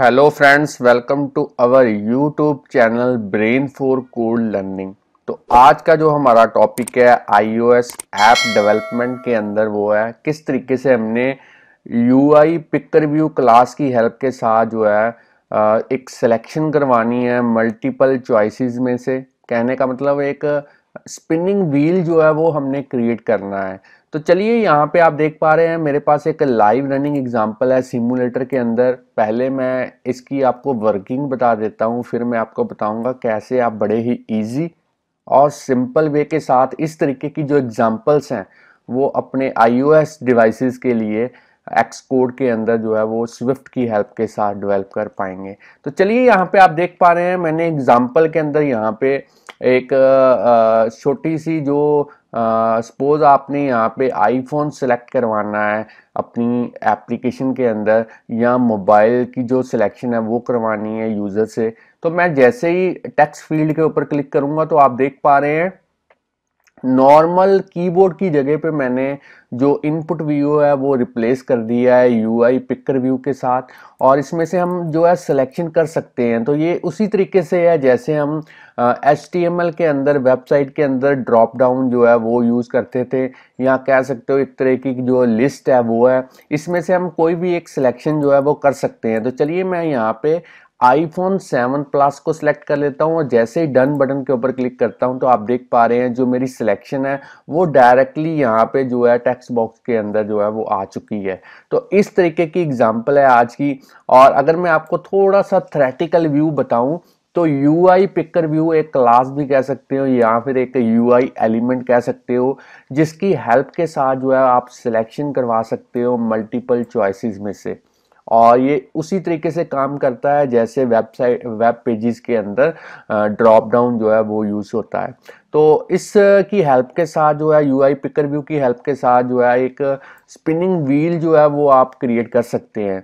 hello friends welcome to our YouTube channel brain for code learning तो आज का जो हमारा टॉपिक है आईओएस ऐप डेवलपमेंट के अंदर वो है किस तरीके से हमने यूआई पिक्चर व्यू क्लास की हेल्प के साथ जो है एक सिलेक्शन करवानी है मल्टीपल चॉइसेस में से कहने का मतलब एक स्पिनिंग व्हील जो है वो हमने क्रिएट करना है तो चलिए यहाँ पे आप देख पा रहे हैं मेरे पास एक लाइव रनिंग एग्जांपल है सिमुलेटर के अंदर पहले मैं इसकी आपको वर्किंग बता देता हूँ फिर मैं आपको बताऊँगा कैसे आप बड़े ही ईजी और सिंपल वे के साथ इस तरीके की जो एग्जाम्पल्स हैं वो अपने आई डिवाइसेस के लिए एक्स कोड के अंदर जो है वो स्विफ्ट की हेल्प के साथ डेवलप कर पाएंगे तो चलिए यहाँ पे आप देख पा रहे हैं मैंने एग्जाम्पल के अंदर यहाँ पे एक छोटी सी जो सपोज आपने यहाँ पे आईफोन सेलेक्ट करवाना है अपनी एप्लीकेशन के अंदर या मोबाइल की जो सिलेक्शन है वो करवानी है यूज़र से तो मैं जैसे ही टेक्स्ट फील्ड के ऊपर क्लिक करूँगा तो आप देख पा रहे हैं नॉर्मल कीबोर्ड की जगह पे मैंने जो इनपुट व्यू है वो रिप्लेस कर दिया है यू आई पिक्कर व्यू के साथ और इसमें से हम जो है सिलेक्शन कर सकते हैं तो ये उसी तरीके से है जैसे हम एच टी एम एल के अंदर वेबसाइट के अंदर ड्रॉप डाउन जो है वो यूज़ करते थे या कह सकते हो एक तरह की जो लिस्ट है वो है इसमें से हम कोई भी एक सिलेक्शन जो है वो कर सकते हैं तो चलिए मैं यहाँ पे आईफोन 7 प्लस को सिलेक्ट कर लेता हूँ और जैसे ही डन बटन के ऊपर क्लिक करता हूँ तो आप देख पा रहे हैं जो मेरी सिलेक्शन है वो डायरेक्टली यहाँ पे जो है टेक्स्ट बॉक्स के अंदर जो है वो आ चुकी है तो इस तरीके की एग्जांपल है आज की और अगर मैं आपको थोड़ा सा थ्रेटिकल व्यू बताऊँ तो यू आई पिकर व्यू एक क्लास भी कह सकते हो या फिर एक यू आई एलिमेंट कह सकते हो जिसकी हेल्प के साथ जो है आप सिलेक्शन करवा सकते हो मल्टीपल चॉइसिस में से और ये उसी तरीके से काम करता है जैसे वेबसाइट वेब पेजेस के अंदर ड्रॉप डाउन जो है वो यूज़ होता है तो इस की हेल्प के साथ जो है यू आई पिकर व्यू की हेल्प के साथ जो है एक स्पिनिंग व्हील जो है वो आप क्रिएट कर सकते हैं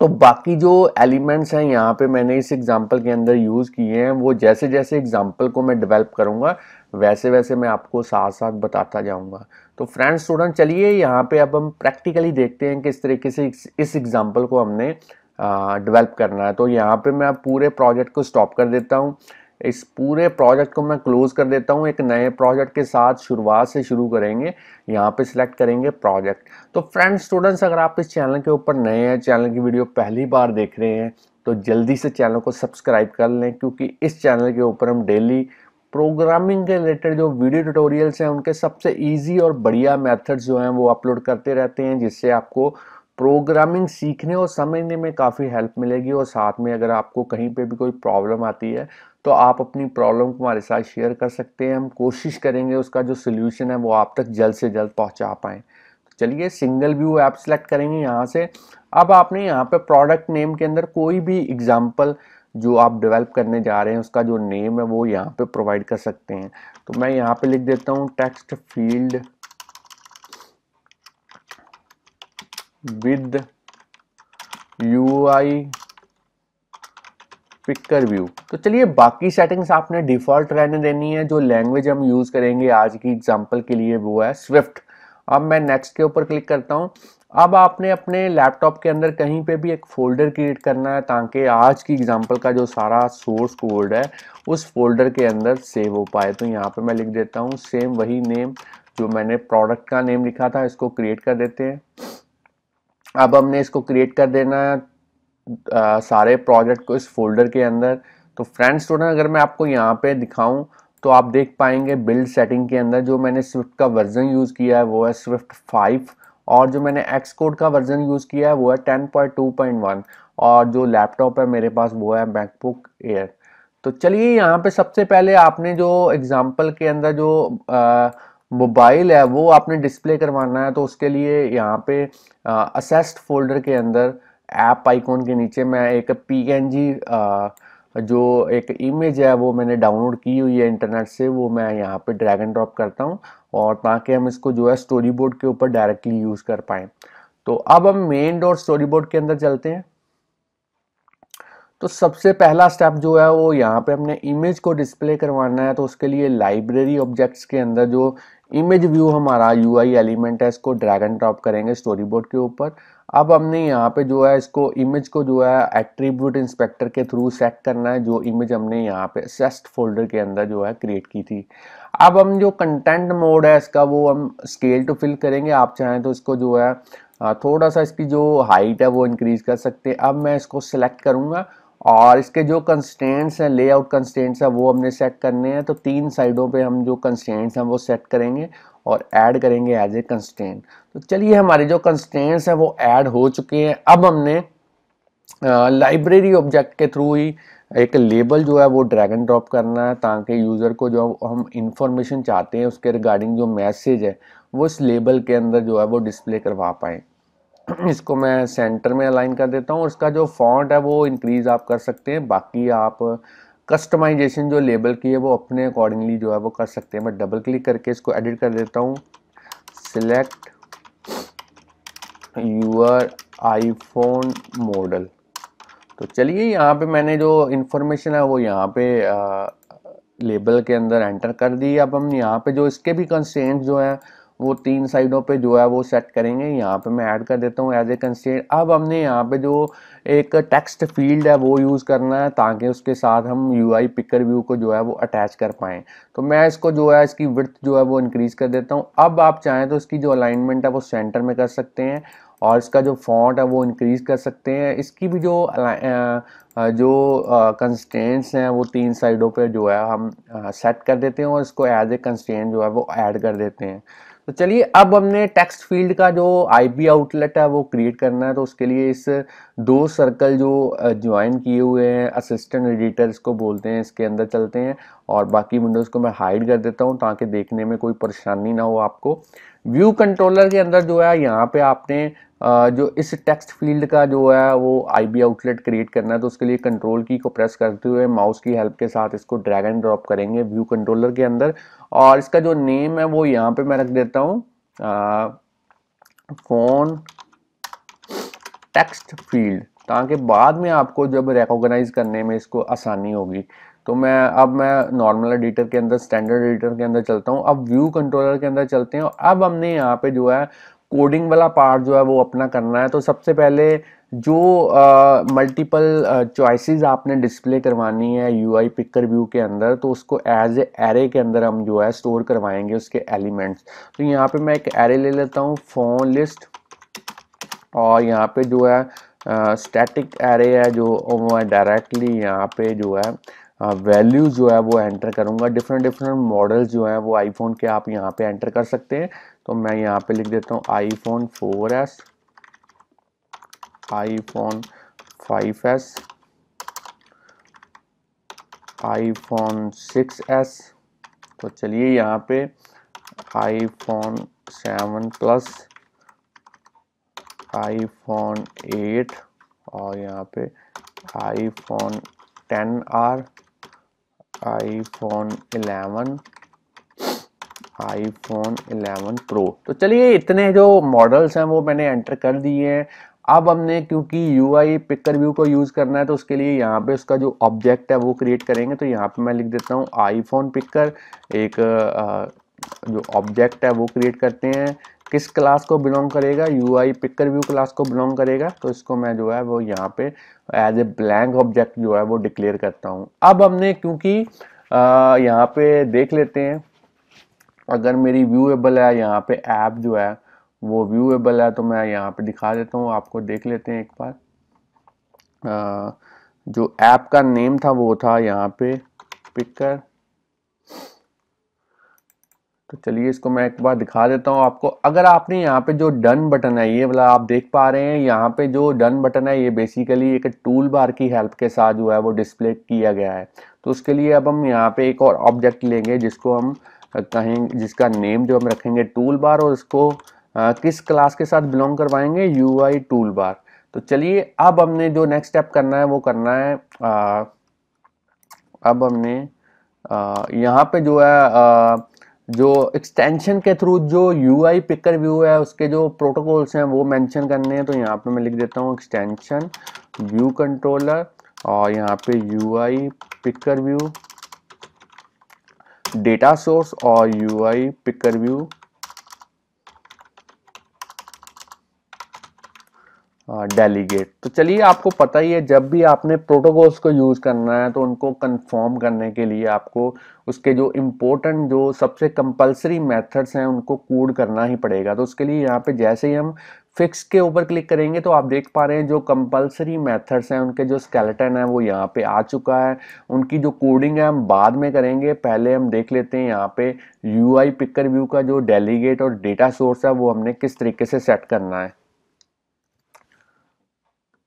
तो बाकी जो एलिमेंट्स हैं यहाँ पे मैंने इस एग्जांपल के अंदर यूज़ किए हैं वो जैसे जैसे एग्जांपल को मैं डेवलप करूँगा वैसे वैसे मैं आपको साथ साथ बताता जाऊँगा तो फ्रेंड्स स्टूडेंट चलिए यहाँ पे अब हम प्रैक्टिकली देखते हैं किस तरीके से इस एग्ज़ाम्पल को हमने डेवलप करना है तो यहाँ पर मैं पूरे प्रोजेक्ट को स्टॉप कर देता हूँ इस पूरे प्रोजेक्ट को मैं क्लोज कर देता हूँ एक नए प्रोजेक्ट के साथ शुरुआत से शुरू करेंगे यहाँ पे सिलेक्ट करेंगे प्रोजेक्ट तो फ्रेंड्स स्टूडेंट्स अगर आप इस चैनल के ऊपर नए हैं चैनल की वीडियो पहली बार देख रहे हैं तो जल्दी से चैनल को सब्सक्राइब कर लें क्योंकि इस चैनल के ऊपर हम डेली प्रोग्रामिंग के रिलेटेड जो वीडियो ट्यूटोरियल्स हैं उनके सबसे ईजी और बढ़िया मैथड्स जो हैं वो अपलोड करते रहते हैं जिससे आपको प्रोग्रामिंग सीखने और समझने में काफ़ी हेल्प मिलेगी और साथ में अगर आपको कहीं पे भी कोई प्रॉब्लम आती है तो आप अपनी प्रॉब्लम को हमारे साथ शेयर कर सकते हैं हम कोशिश करेंगे उसका जो सोल्यूशन है वो आप तक जल्द से जल्द पहुँचा पाएँ तो चलिए सिंगल व्यू ऐप सेलेक्ट करेंगे यहाँ से अब आपने यहाँ पे प्रोडक्ट नेम के अंदर कोई भी एग्जाम्पल जो आप डेवलप करने जा रहे हैं उसका जो नेम है वो यहाँ पे प्रोवाइड कर सकते हैं तो मैं यहाँ पे लिख देता हूँ text field with U I picker view तो चलिए बाकी सेटिंग्स आपने डिफ़ॉल्ट रहने देनी है जो लैंग्वेज हम यूज़ करेंगे आज की एग्जांपल के लिए वो है स्विफ्ट अब मैं नेक्स्ट के ऊपर क्लिक करता हूँ अब आपने अपने लैपटॉप के अंदर कहीं पे भी एक फ़ोल्डर क्रिएट करना है ताकि आज की एग्जांपल का जो सारा सोर्स कोड है उस फोल्डर के अंदर सेव हो पाए तो यहाँ पे मैं लिख देता हूँ सेम वही नेम जो मैंने प्रोडक्ट का नेम लिखा था इसको क्रिएट कर देते हैं अब हमने इसको क्रिएट कर देना है आ, सारे प्रोजेक्ट को इस फोल्डर के अंदर तो फ्रेंड स्टूडेंट तो अगर मैं आपको यहाँ पे दिखाऊं तो आप देख पाएंगे बिल्ड सेटिंग के अंदर जो मैंने स्विफ्ट का वर्जन यूज़ किया है वो है स्विफ्ट फाइव और जो मैंने एक्स कोड का वर्जन यूज़ किया है वो है ten point two point one और जो लैपटॉप है मेरे पास वो है मैकबुक एयर तो चलिए यहाँ पे सबसे पहले आपने जो एग्ज़ाम्पल के अंदर जो मोबाइल है वो आपने डिस्प्ले करवाना है तो उसके लिए यहाँ पे असेस्ड फोल्डर के अंदर ऐप आइकॉन के नीचे मैं एक पीएनजी जो एक इमेज है वो मैंने डाउनलोड की हुई है इंटरनेट से वो मैं यहाँ पे ड्रैग एंड ड्रॉप करता हूँ और ताकि हम इसको जो है स्टोरी बोर्ड के ऊपर डायरेक्टली यूज़ कर पाएँ तो अब हम मेन डॉट स्टोरी बोर्ड के अंदर चलते हैं तो सबसे पहला स्टेप जो है वो यहाँ पे हमने इमेज को डिस्प्ले करवाना है तो उसके लिए लाइब्रेरी ऑब्जेक्ट्स के अंदर जो इमेज व्यू हमारा यूआई एलिमेंट है इसको ड्रैग एंड ड्रॉप करेंगे स्टोरी बोर्ड के ऊपर अब हमने यहाँ पे जो है इसको इमेज को जो है एट्रीब्यूट इंस्पेक्टर के थ्रू सेट करना है जो इमेज हमने यहाँ पे सेस्ट फोल्डर के अंदर जो है क्रिएट की थी अब हम जो कंटेंट मोड है इसका वो हम स्केल टू फिल करेंगे आप चाहें तो इसको जो है थोड़ा सा इसकी जो हाइट है वो इंक्रीज कर सकते हैं अब मैं इसको सेलेक्ट करूँगा और इसके जो कंस्टेंट्स हैं लेआउट कंस्टेंट्स हैं वो हमने सेट करने हैं तो तीन साइडों पे हम जो कंस्टेंट्स हैं वो सेट करेंगे और ऐड करेंगे एज ए कंस्टेंट तो चलिए हमारे जो कंस्टेंट्स हैं वो ऐड हो चुके हैं अब हमने लाइब्रेरी ऑब्जेक्ट के थ्रू ही एक लेबल जो है वो ड्रैग एंड ड्रॉप करना है ताकि यूज़र को जो हम इंफॉर्मेशन चाहते हैं उसके रिगार्डिंग जो मैसेज है वो इस लेबल के अंदर जो है वो डिस्प्ले करवा पाएँ इसको मैं सेंटर में अलाइन कर देता हूँ और इसका जो फॉन्ट है वो इंक्रीज़ आप कर सकते हैं बाकी आप कस्टमाइजेशन जो लेबल की है वो अपने अकॉर्डिंगली जो है वो कर सकते हैं मैं डबल क्लिक करके इसको एडिट कर देता हूँ सिलेक्ट यूअर आईफोन मॉडल तो चलिए यहाँ पे मैंने जो इन्फॉर्मेशन है वो यहाँ पे आ, लेबल के अंदर एंटर कर दी अब हम यहाँ पे जो इसके भी कंसेंट जो हैं वो तीन साइडों पे जो है वो सेट करेंगे यहाँ पे मैं ऐड कर देता हूँ एज ए कंस्टेंट अब हमने यहाँ पे जो एक टेक्स्ट फील्ड है वो यूज़ करना है ताकि उसके साथ हम यू आई पिकर व्यू को जो है वो अटैच कर पाएँ तो मैं इसको जो है इसकी वर्थ जो है वो इंक्रीज़ कर देता हूँ अब आप चाहें तो इसकी जो अलाइनमेंट है वो सेंटर में कर सकते हैं और इसका जो फॉन्ट है वो इंक्रीज़ कर सकते हैं इसकी भी जो जो कंस्टेंट्स हैं वो तीन साइडों पे जो है हम सेट कर देते हैं और इसको एज ए कंस्टेंट जो है वो ऐड कर देते हैं तो चलिए अब हमने टेक्स्ट फील्ड का जो आईपी आउटलेट है वो क्रिएट करना है तो उसके लिए इस दो सर्कल जो ज्वाइन किए हुए हैं असिस्टेंट एडिटर इसको बोलते हैं इसके अंदर चलते हैं और बाकी विंडोज़ को मैं हाइड कर देता हूँ ताकि देखने में कोई परेशानी ना हो आपको व्यू कंट्रोलर के अंदर जो है यहाँ पे आपने जो इस टेक्स्ट फील्ड का जो है वो आई बी आउटलेट क्रिएट करना है तो उसके लिए कंट्रोल की को प्रेस करते हुए माउस की हेल्प के साथ इसको ड्रैग एंड ड्रॉप करेंगे व्यू कंट्रोलर के अंदर और इसका जो नेम है वो यहाँ पे मैं रख देता हूँ फोन टेक्स्ट फील्ड ताकि बाद में आपको जब रिकॉग्नाइज करने में इसको आसानी होगी तो मैं अब मैं नॉर्मल एडिटर के अंदर स्टैंडर्ड एडिटर के अंदर चलता हूँ अब व्यू कंट्रोलर के अंदर चलते हैं अब हमने यहाँ पे जो है कोडिंग वाला पार्ट जो है वो अपना करना है तो सबसे पहले जो मल्टीपल uh, चॉइसेस uh, आपने डिस्प्ले करवानी है यू आई पिकर व्यू के अंदर तो उसको एज ए एरे के अंदर हम जो है स्टोर करवाएंगे उसके एलिमेंट्स तो यहाँ पे मैं एक एरे ले लेता हूँ फोन लिस्ट और यहाँ पे जो है स्टैटिक uh, एरे है जो मैं डायरेक्टली यहाँ पे जो है वैल्यू uh, जो है वो एंटर करूँगा डिफरेंट डिफरेंट मॉडल्स जो है वो आईफोन के आप यहाँ पे एंटर कर सकते हैं तो मैं यहाँ पे लिख देता हूँ iPhone four S iPhone five S iPhone six S तो चलिए यहाँ पे iPhone seven plus iPhone eight और यहाँ पे iPhone ten R iPhone eleven iPhone 11 pro तो चलिए इतने जो मॉडल्स हैं वो मैंने एंटर कर दिए हैं अब हमने क्योंकि यू आई पिकर व्यू को यूज़ करना है तो उसके लिए यहाँ पे उसका जो ऑब्जेक्ट है वो क्रिएट करेंगे तो यहाँ पे मैं लिख देता हूँ आईफोन पिकर एक जो ऑब्जेक्ट है वो क्रिएट करते हैं किस क्लास को बिलोंग करेगा U I picker view class को बिलोंग करेगा तो इसको मैं जो है वो यहाँ पे एज ए ब्लैंक ऑब्जेक्ट जो है वो डिक्लेयर करता हूँ अब हमने क्योंकि यहाँ पे देख लेते हैं अगर मेरी व्यूएबल है यहाँ पे ऐप जो है वो व्यूएबल है तो मैं यहाँ पे दिखा देता हूँ आपको देख लेते हैं एक बार जो ऐप का नेम था वो था यहाँ पे पिकर तो चलिए इसको मैं एक बार दिखा देता हूँ आपको अगर आपने यहाँ पे जो डन बटन है ये वाला आप देख पा रहे हैं यहाँ पे जो डन बटन है ये बेसिकली एक टूल बार की हेल्प के साथ जो है वो डिस्प्ले किया गया है तो उसके लिए अब हम यहाँ पे एक और ऑब्जेक्ट लेंगे जिसको हम कहीं जिसका नेम जो हम रखेंगे टूल बार और इसको आ, किस क्लास के साथ बिलोंग करवाएंगे यू आई टूल बार तो चलिए अब हमने जो नेक्स्ट स्टेप करना है वो करना है आ, अब हमने यहाँ पे जो है आ, जो एक्सटेंशन के थ्रू जो यू आई पिकर व्यू है उसके जो प्रोटोकॉल्स हैं वो मेंशन करने हैं तो यहाँ पे मैं लिख देता हूँ एक्सटेंशन व्यू कंट्रोलर और यहाँ पे U I picker view data source or UI picker view delegate uh, तो चलिए आपको पता ही है जब भी आपने प्रोटोकॉल्स को यूज़ करना है तो उनको कंफर्म करने के लिए आपको उसके जो इम्पोर्टेंट जो सबसे कंपलसरी मेथड्स हैं उनको कूड करना ही पड़ेगा तो उसके लिए यहाँ पे जैसे ही हम फिक्स के ऊपर क्लिक करेंगे तो आप देख पा रहे हैं जो कंपलसरी मेथड्स हैं उनके जो स्केलेटन है वो यहाँ पे आ चुका है उनकी जो कोडिंग है हम बाद में करेंगे पहले हम देख लेते हैं यहाँ पे यू आई पिकर व्यू का जो डेलीगेट और डेटा सोर्स है वो हमने किस तरीके से सेट करना है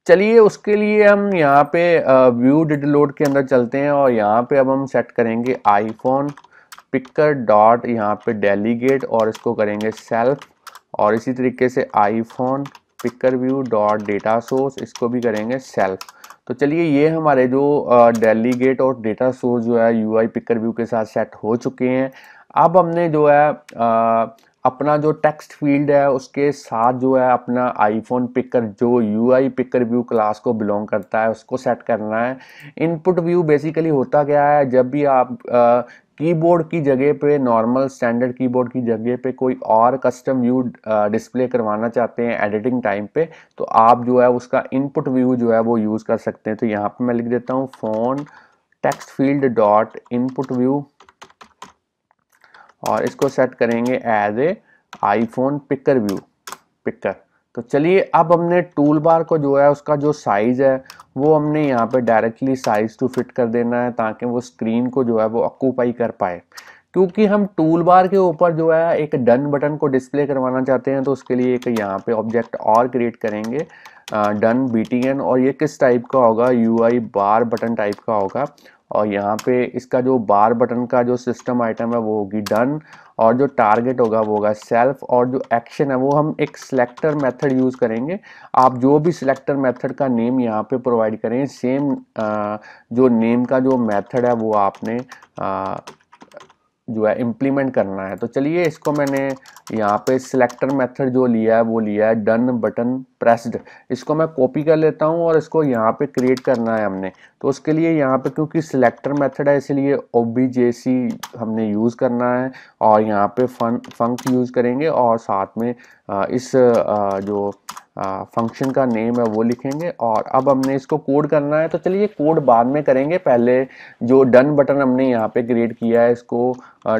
चलिए उसके लिए हम यहाँ पे व्यू डिड लोड के अंदर चलते हैं और यहाँ पे अब हम सेट करेंगे आईफोन पिकर डॉट यहाँ पे डेलीगेट और इसको करेंगे सेल्फ और इसी तरीके से iPhone picker view dot data source इसको भी करेंगे सेल्फ तो चलिए ये हमारे जो डेलीगेट और डेटा सोर्स जो है यू आई पिक्कर व्यू के साथ सेट हो चुके हैं अब हमने जो है आ, अपना जो टेक्स्ट फील्ड है उसके साथ जो है अपना आईफोन पिकर जो U I picker view class को बिलोंग करता है उसको सेट करना है इनपुट व्यू बेसिकली होता क्या है जब भी आप कीबोर्ड की जगह पे नॉर्मल स्टैंडर्ड कीबोर्ड की जगह पे कोई और कस्टम व्यू डिस्प्ले करवाना चाहते हैं एडिटिंग टाइम पे तो आप जो है उसका इनपुट व्यू जो है वो यूज़ कर सकते हैं तो यहाँ पे मैं लिख देता हूँ phone text field dot input view और इसको सेट करेंगे as a iPhone picker view picker तो चलिए अब हमने टूल बार को जो है उसका जो साइज़ है वो हमने यहाँ पे डायरेक्टली साइज़ टू फिट कर देना है ताकि वो स्क्रीन को जो है वो ऑक्यूपाई कर पाए क्योंकि हम टूल बार के ऊपर जो है एक डन बटन को डिस्प्ले करवाना चाहते हैं तो उसके लिए एक यहाँ पे ऑब्जेक्ट और क्रिएट करेंगे डन बी और ये किस टाइप का होगा यू बार बटन टाइप का होगा और यहाँ पे इसका जो बार बटन का जो सिस्टम आइटम है वो होगी डन और जो टारगेट होगा वो होगा सेल्फ और जो एक्शन है वो हम एक सिलेक्टर मेथड यूज़ करेंगे आप जो भी सिलेक्टर मेथड का नेम यहाँ पे प्रोवाइड करें सेम जो नेम का जो मेथड है वो आपने जो है इम्प्लीमेंट करना है तो चलिए इसको मैंने यहाँ पे सिलेक्टर मेथड जो लिया है वो लिया है डन बटन प्रेस्ड इसको मैं कॉपी कर लेता हूँ और इसको यहाँ पे क्रिएट करना है हमने तो उसके लिए यहाँ पे क्योंकि सिलेक्टर मेथड है इसलिए ओ हमने यूज़ करना है और यहाँ पे फन फंक यूज़ करेंगे और साथ में इस जो फंक्शन का नेम है वो लिखेंगे और अब हमने इसको कोड करना है तो चलिए कोड बाद में करेंगे पहले जो डन बटन हमने यहाँ पे क्रिएट किया है इसको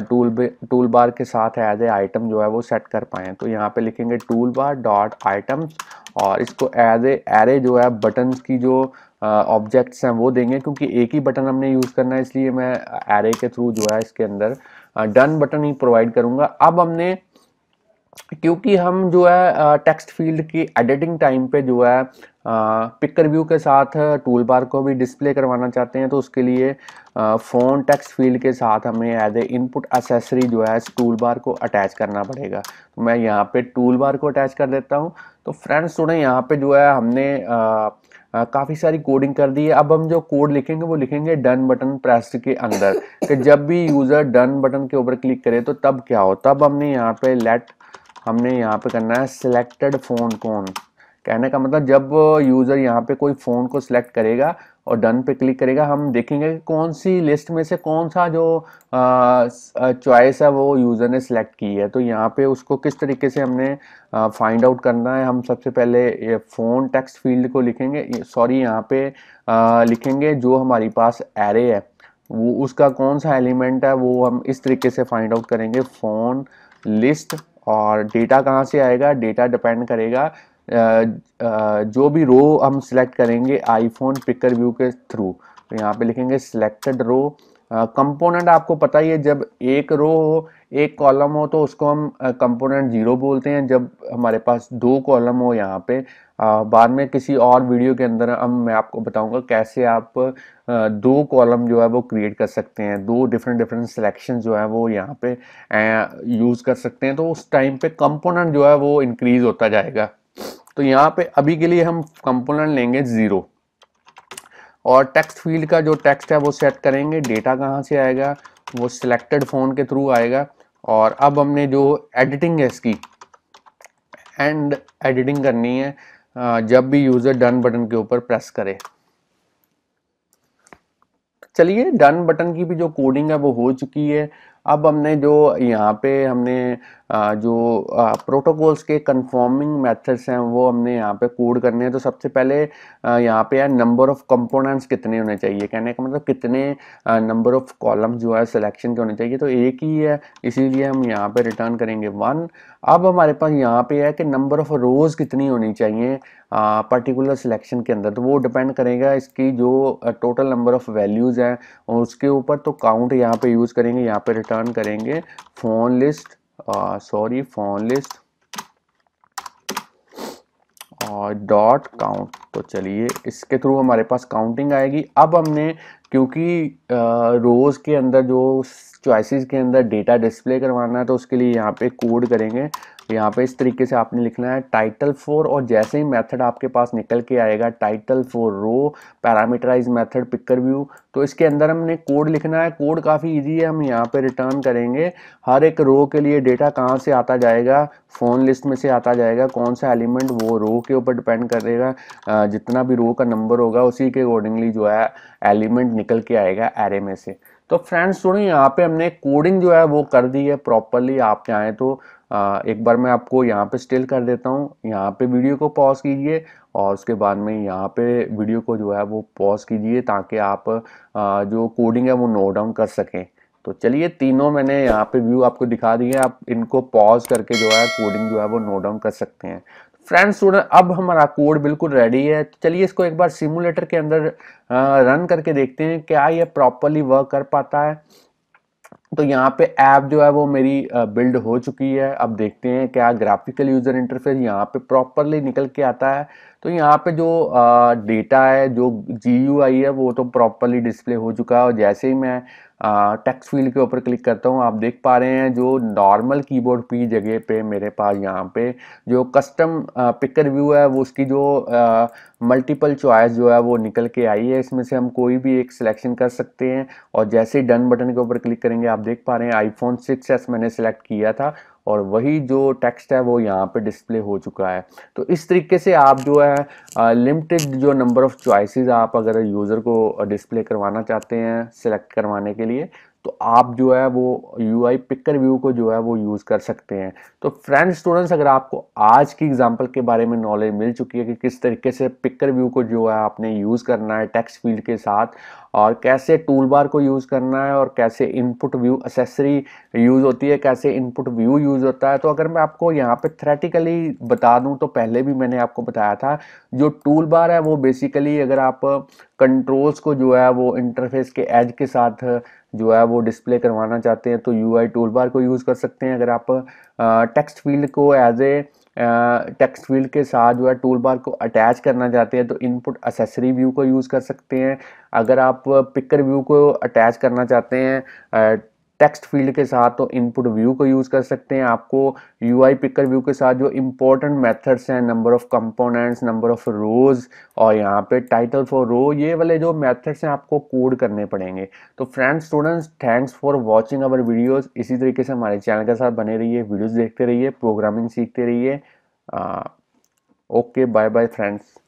टूल टूल बार के साथ एज ए आइटम जो है वो वो सेट कर पाएँ तो यहाँ पे लिखेंगे टूल बार डॉट आइटम्स और इसको एज ए एरे जो है बटन्स की जो ऑब्जेक्ट्स हैं वो देंगे क्योंकि एक ही बटन हमने यूज़ करना है इसलिए मैं एरे के थ्रू जो है इसके अंदर डन बटन ही प्रोवाइड करूँगा अब हमने क्योंकि हम जो है टेक्स्ट फील्ड की एडिटिंग टाइम पे जो है पिकर व्यू के साथ टूल बार को भी डिस्प्ले करवाना चाहते हैं तो उसके लिए फ़ोन टेक्स्ट फील्ड के साथ हमें एज ए इनपुट असेसरी जो है इस टूल बार को अटैच करना पड़ेगा तो मैं यहाँ पे टूल बार को अटैच कर देता हूँ तो फ्रेंड्स स्टूडेंट यहाँ पे जो है हमने काफ़ी सारी कोडिंग कर दी है अब हम जो कोड लिखेंगे वो लिखेंगे डन बटन प्रेस के अंदर कि जब भी यूज़र डन बटन के ऊपर क्लिक करे तो तब क्या हो तब हमने यहाँ पे लेट हमने यहाँ पे करना है सिलेक्टेड फ़ोन कौन कहने का मतलब जब यूज़र यहाँ पे कोई फ़ोन को सिलेक्ट करेगा और डन पे क्लिक करेगा हम देखेंगे कौन सी लिस्ट में से कौन सा जो चॉइस है वो यूज़र ने सिलेक्ट की है तो यहाँ पे उसको किस तरीके से हमने फाइंड आउट करना है हम सबसे पहले फ़ोन टेक्स्ट फील्ड को लिखेंगे सॉरी यहाँ पे आ, लिखेंगे जो हमारे पास एरे है वो उसका कौन सा एलिमेंट है वो हम इस तरीके से फाइंड आउट करेंगे फ़ोन लिस्ट और डेटा कहाँ से आएगा डेटा डिपेंड करेगा जो भी रो हम सिलेक्ट करेंगे आईफोन पिकर व्यू के थ्रू तो यहाँ पे लिखेंगे सिलेक्टेड रो कंपोनेंट आपको पता ही है जब एक रो हो एक कॉलम हो तो उसको हम कंपोनेंट ज़ीरो बोलते हैं जब हमारे पास दो कॉलम हो यहाँ पे बाद में किसी और वीडियो के अंदर हम मैं आपको बताऊंगा कैसे आप दो कॉलम जो है वो क्रिएट कर सकते हैं दो डिफरेंट डिफरेंट सिलेक्शन जो है वो यहाँ पे यूज़ कर सकते हैं तो उस टाइम पे कंपोनेंट जो है वो इंक्रीज़ होता जाएगा तो यहाँ पे अभी के लिए हम कंपोनेंट लेंगे ज़ीरो और टेक्स्ट फील्ड का जो टेक्स्ट है वो सेट करेंगे डेटा कहाँ से आएगा वो सिलेक्टेड फ़ोन के थ्रू आएगा और अब हमने जो एडिटिंग है इसकी एंड एडिटिंग करनी है जब भी यूज़र डन बटन के ऊपर प्रेस करे चलिए डन बटन की भी जो कोडिंग है वो हो चुकी है अब हमने जो यहाँ पे हमने जो प्रोटोकॉल्स के कंफर्मिंग मेथड्स हैं वो हमने यहाँ पे कोड करने हैं तो सबसे पहले यहाँ पे है नंबर ऑफ कंपोनेंट्स कितने होने चाहिए कहने का मतलब कितने नंबर ऑफ कॉलम जो है सिलेक्शन के होने चाहिए तो एक ही है इसीलिए हम यहाँ पे रिटर्न करेंगे वन अब हमारे पास यहाँ पे है कि नंबर ऑफ रोज़ कितनी होनी चाहिए पर्टिकुलर सिलेक्शन के अंदर तो वो डिपेंड करेगा इसकी जो टोटल नंबर ऑफ वैल्यूज़ हैं उसके ऊपर तो काउंट यहाँ पे यूज़ करेंगे यहाँ पे रिटर्न करेंगे phone list uh, sorry phone list uh, dot count तो चलिए इसके थ्रू हमारे पास काउंटिंग आएगी अब हमने क्योंकि रोज़ के अंदर जो चॉइसेस के अंदर डेटा डिस्प्ले करवाना है तो उसके लिए यहाँ पे कोड करेंगे यहाँ पे इस तरीके से आपने लिखना है टाइटल फोर और जैसे ही मेथड आपके पास निकल के आएगा title for row parameterize method picker view तो इसके अंदर हमने कोड लिखना है कोड काफ़ी इजी है हम यहाँ पे रिटर्न करेंगे हर एक रो के लिए डेटा कहाँ से आता जाएगा फ़ोन लिस्ट में से आता जाएगा कौन सा एलिमेंट वो रो के ऊपर डिपेंड करेगा जितना भी रो का नंबर होगा उसी के अकॉर्डिंगली जो है एलिमेंट निकल के आएगा एरे में से तो फ्रेंड्स सुनो यहाँ पे हमने कोडिंग जो है वो कर दी है प्रॉपरली आप चाहें तो एक बार मैं आपको यहाँ पे स्टिल कर देता हूँ यहाँ पे वीडियो को पॉज कीजिए और उसके बाद में यहाँ पे वीडियो को जो है वो पॉज कीजिए ताकि आप जो कोडिंग है वो नोट डाउन कर सकें तो चलिए तीनों मैंने यहाँ पे व्यू आपको दिखा दिए आप इनको पॉज करके जो है कोडिंग जो है वो नोट डाउन कर सकते हैं फ्रेंड्स स्टूडेंट अब हमारा कोड बिल्कुल रेडी है तो चलिए इसको एक बार सिमुलेटर के अंदर रन करके देखते हैं क्या ये प्रॉपरली वर्क कर पाता है तो यहाँ पे ऐप जो है वो मेरी बिल्ड हो चुकी है अब देखते हैं क्या ग्राफिकल यूज़र इंटरफेस यहाँ पे प्रॉपरली निकल के आता है तो यहाँ पे जो डेटा है जो जी है वो तो प्रॉपरली डिस्प्ले हो चुका है और जैसे ही मैं टेक्स्ट फील्ड के ऊपर क्लिक करता हूँ आप देख पा रहे हैं जो नॉर्मल कीबोर्ड की जगह पे मेरे पास यहाँ पे जो कस्टम पिकर व्यू है वो उसकी जो मल्टीपल चॉइस जो है वो निकल के आई है इसमें से हम कोई भी एक सिलेक्शन कर सकते हैं और जैसे ही डन बटन के ऊपर क्लिक करेंगे आप देख पा रहे हैं आईफोन सिक्स मैंने सेलेक्ट किया था और वही जो टेक्स्ट है वो यहाँ पे डिस्प्ले हो चुका है तो इस तरीके से आप जो है लिमिटेड जो नंबर ऑफ़ चॉइसेस आप अगर यूज़र को डिस्प्ले करवाना चाहते हैं सिलेक्ट करवाने के लिए तो आप जो है वो यू आई पिकर व्यू को जो है वो यूज़ कर सकते हैं तो फ्रेंड स्टूडेंट्स अगर आपको आज की एग्जांपल के बारे में नॉलेज मिल चुकी है कि किस तरीके से पिकर व्यू को जो है आपने यूज़ करना है टेक्स्ट फील्ड के साथ और कैसे टूल बार को यूज़ करना है और कैसे इनपुट व्यू असेसरी यूज़ होती है कैसे इनपुट व्यू यूज़ होता है तो अगर मैं आपको यहाँ पे थ्रेटिकली बता दूँ तो पहले भी मैंने आपको बताया था जो टूल बार है वो बेसिकली अगर आप कंट्रोल्स को जो है वो इंटरफेस के एज के साथ जो है वो डिस्प्ले करवाना चाहते हैं तो यू आई टूल बार को यूज़ कर सकते हैं अगर आप टेक्स्ट फील्ड को एज ए टेक्स्ट फील्ड के साथ जो है टूल बार को अटैच करना चाहते हैं तो इनपुट असेसरी व्यू को यूज़ कर सकते हैं अगर आप पिकर व्यू को अटैच करना चाहते हैं टेक्स्ट फील्ड के साथ तो इनपुट व्यू को यूज़ कर सकते हैं आपको यू आई पिकर व्यू के साथ जो इंपॉर्टेंट मेथड्स हैं number of components number of rows और यहाँ पे टाइटल फॉर रो ये वाले जो मेथड्स हैं आपको कोड करने पड़ेंगे तो friends students thanks for watching our videos इसी तरीके से हमारे चैनल के साथ बने रहिए वीडियोज़ देखते रहिए प्रोग्रामिंग सीखते रहिए ओके बाय बाय फ्रेंड्स